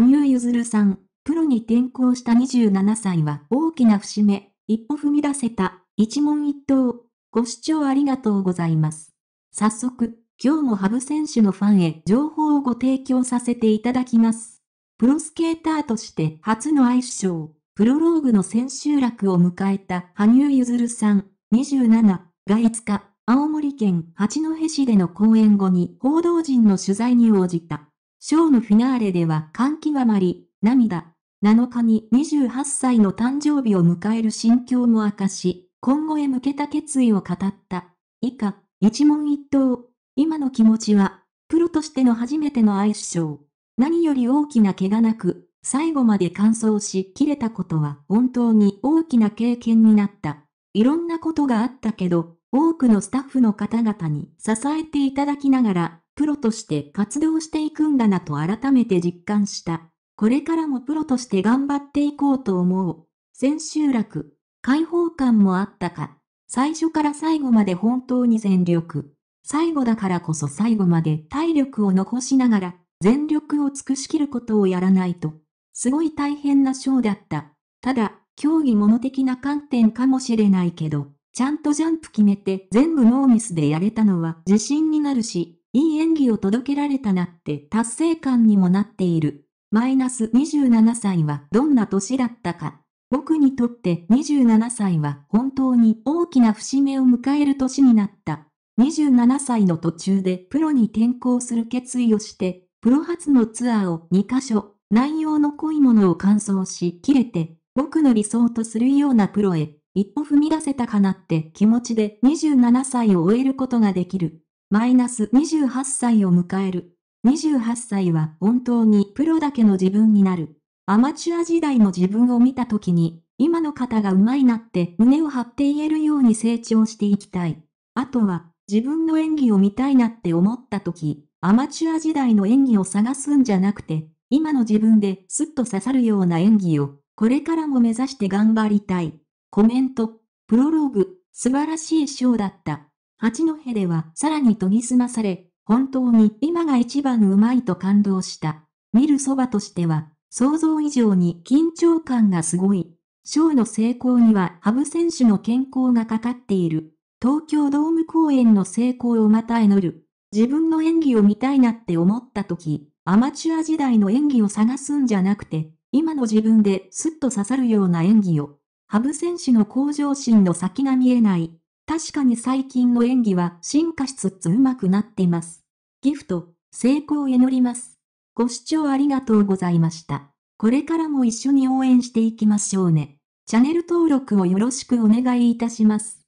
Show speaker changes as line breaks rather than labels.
羽生結弦さん、プロに転向した27歳は大きな節目、一歩踏み出せた、一問一答。ご視聴ありがとうございます。早速、今日も羽生選手のファンへ情報をご提供させていただきます。プロスケーターとして初のアイスショー、プロローグの千秋楽を迎えた羽生結弦さん、27が5日、青森県八戸市での講演後に報道陣の取材に応じた。ショーのフィナーレでは喜はまり、涙。7日に28歳の誕生日を迎える心境も明かし、今後へ向けた決意を語った。以下、一問一答。今の気持ちは、プロとしての初めてのアイスショー。何より大きな怪我なく、最後まで完走し切れたことは本当に大きな経験になった。いろんなことがあったけど、多くのスタッフの方々に支えていただきながら、プロとして活動していくんだなと改めて実感した。これからもプロとして頑張っていこうと思う。千秋楽、解放感もあったか。最初から最後まで本当に全力。最後だからこそ最後まで体力を残しながら、全力を尽くしきることをやらないと。すごい大変なショーだった。ただ、競技物的な観点かもしれないけど、ちゃんとジャンプ決めて全部ノーミスでやれたのは自信になるし、いい演技を届けられたなって達成感にもなっている。マイナス27歳はどんな年だったか。僕にとって27歳は本当に大きな節目を迎える年になった。27歳の途中でプロに転向する決意をして、プロ初のツアーを2カ所、内容の濃いものを完走し、切れて、僕の理想とするようなプロへ、一歩踏み出せたかなって気持ちで27歳を終えることができる。マイナス28歳を迎える。28歳は本当にプロだけの自分になる。アマチュア時代の自分を見た時に、今の方が上手いなって胸を張って言えるように成長していきたい。あとは、自分の演技を見たいなって思った時、アマチュア時代の演技を探すんじゃなくて、今の自分ですっと刺さるような演技を、これからも目指して頑張りたい。コメント、プロローグ、素晴らしいショーだった。八戸ではさらに研ぎ澄まされ、本当に今が一番うまいと感動した。見るそばとしては、想像以上に緊張感がすごい。ショーの成功には羽生選手の健康がかかっている。東京ドーム公演の成功をまた祈る。自分の演技を見たいなって思った時、アマチュア時代の演技を探すんじゃなくて、今の自分ですっと刺さるような演技を。羽生選手の向上心の先が見えない。確かに最近の演技は進化しつつ上手くなってます。ギフト、成功を祈ります。ご視聴ありがとうございました。これからも一緒に応援していきましょうね。チャンネル登録をよろしくお願いいたします。